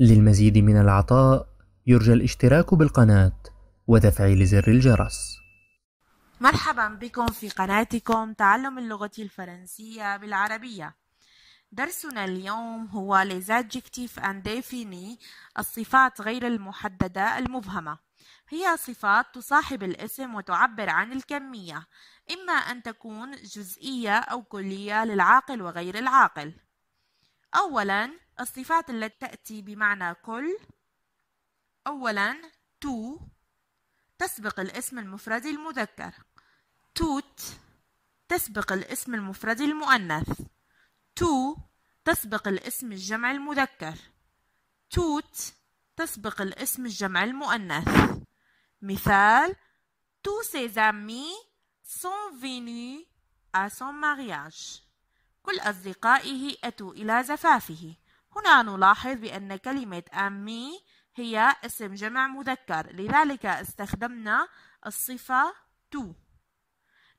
للمزيد من العطاء يرجى الاشتراك بالقناة وتفعيل زر الجرس مرحبا بكم في قناتكم تعلم اللغة الفرنسية بالعربية درسنا اليوم هو لزادجكتيف أنديفيني الصفات غير المحددة المبهمة هي صفات تصاحب الاسم وتعبر عن الكمية إما أن تكون جزئية أو كلية للعاقل وغير العاقل أولاً الصفات التي تأتي بمعنى كل أولا تو تسبق الاسم المفرد المذكر توت تسبق الاسم المفرد المؤنث تو تسبق الاسم الجمع المذكر توت تسبق الاسم الجمع المؤنث مثال Tous ses amis sont venus à son mariage. كل أصدقائه أتوا إلى زفافه. هنا نلاحظ بأن كلمة أمي هي اسم جمع مذكر لذلك استخدمنا الصفة تو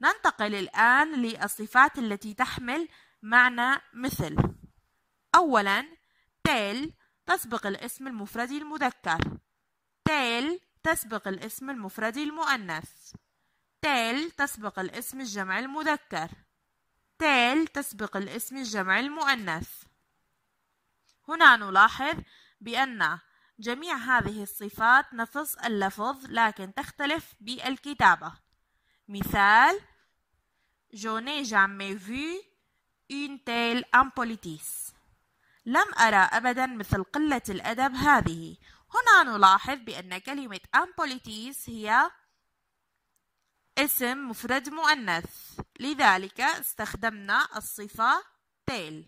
ننتقل الآن للصفات التي تحمل معنى مثل أولا تيل تسبق الاسم المفرد المذكر تيل تسبق الاسم المفرد المؤنث تيل تسبق الاسم الجمع المذكر تيل تسبق الاسم الجمع المؤنث هنا نلاحظ بأن جميع هذه الصفات نفس اللفظ لكن تختلف بالكتابة مثال Je n'ai jamais vu une telle impolitesse لم أرى أبدا مثل قلة الأدب هذه هنا نلاحظ بأن كلمة امبوليتيس هي اسم مفرد مؤنث لذلك استخدمنا الصفة تيل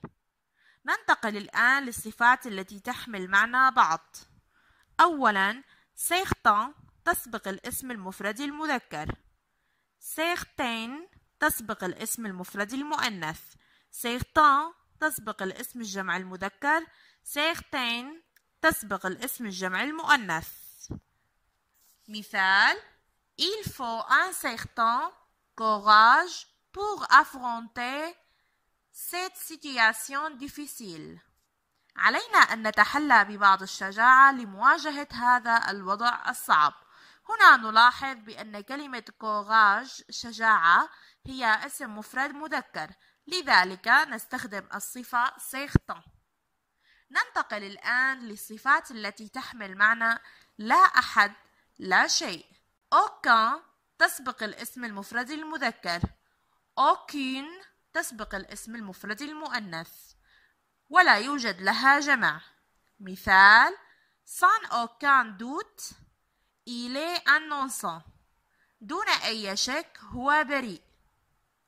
ننتقل الآن للصفات التي تحمل معنى بعض أولا سيختان تسبق الاسم المفرد المذكر سيختين تسبق الاسم المفرد المؤنث سيختان تسبق الاسم الجمع المذكر سيختين تسبق الاسم الجمع المؤنث مثال Il faut un certain courage pour affronter cette situation difficile. علينا أن نتحلى ببعض الشجاعة لمواجهة هذا الوضع الصعب. هنا نلاحظ بأن كلمة كوغاج شجاعة هي اسم مفرد مذكر لذلك نستخدم الصفة سيختان ننتقل الآن للصفات التي تحمل معنى لا أحد لا شيء أوكان تسبق الاسم المفرد المذكر أوكين تسبق الاسم المفرد المؤنث ولا يوجد لها جمع مثال او كان دوت إلي ان innocent دون أي شك هو بريء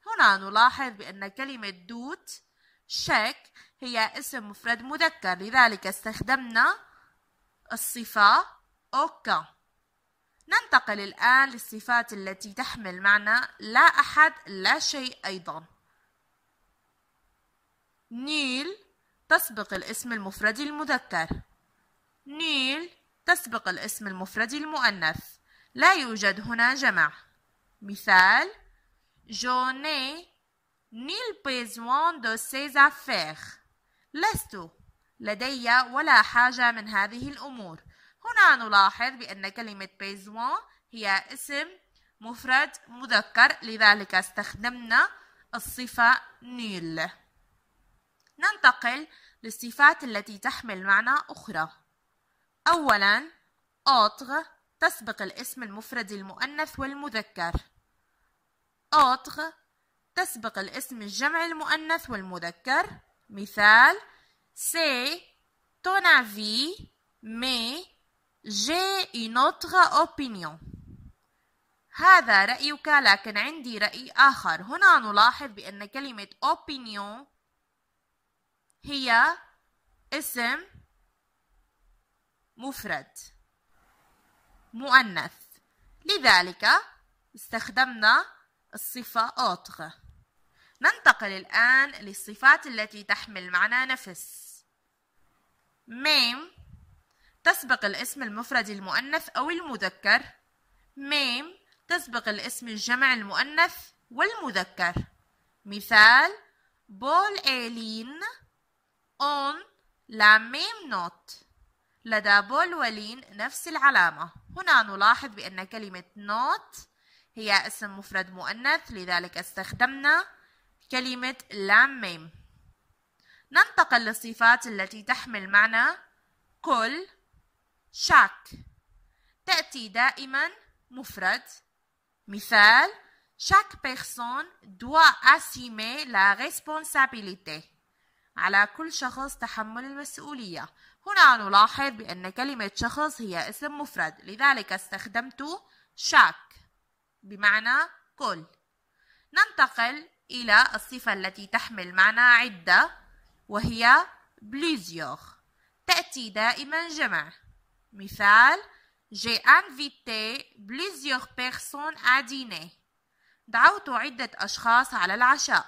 هنا نلاحظ بأن كلمة دوت شك هي اسم مفرد مذكر لذلك استخدمنا الصفة أوكا ننتقل الآن للصفات التي تحمل معنى لا أحد لا شيء أيضاً نيل تسبق الاسم المفرد المذكر نيل تسبق الاسم المفرد المؤنث لا يوجد هنا جمع مثال Je نيل بيزوان دو de ces لست لدي ولا حاجة من هذه الأمور هنا نلاحظ بأن كلمة بيزوان هي اسم مفرد مذكر لذلك استخدمنا الصفة نيل ننتقل للصفات التي تحمل معنى أخرى أولاً أطغ تسبق الاسم المفرد المؤنث والمذكر أطغ تسبق الاسم الجمع المؤنث والمذكر مثال سي ton avis mais j'ai une autre opinion هذا رأيك لكن عندي رأي آخر هنا نلاحظ بأن كلمة opinion هي اسم مفرد مؤنث لذلك استخدمنا الصفة أوتغ ننتقل الآن للصفات التي تحمل معنى نفس ميم تسبق الاسم المفرد المؤنث أو المذكر ميم تسبق الاسم الجمع المؤنث والمذكر مثال بول إيلين on la même note لدى بول ولين نفس العلامة هنا نلاحظ بأن كلمة not هي اسم مفرد مؤنث لذلك استخدمنا كلمة la même ننتقل للصفات التي تحمل معنى كل شاك تأتي دائما مفرد مثال chaque personne doit assumer la responsabilité على كل شخص تحمل المسؤولية هنا نلاحظ بأن كلمة شخص هي اسم مفرد لذلك استخدمت شاك بمعنى كل ننتقل إلى الصفة التي تحمل معنى عدة وهي بليزيوغ تأتي دائما جمع مثال J'ai invité plusieurs personnes à dîner دعوت عدة أشخاص على العشاء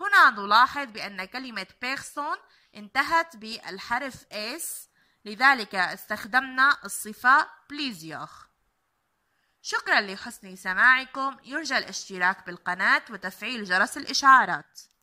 هنا نلاحظ بأن كلمة بيرسون انتهت بالحرف اس لذلك استخدمنا الصفة بليزيوغ شكرا لحسن سماعكم يرجى الاشتراك بالقناة وتفعيل جرس الإشعارات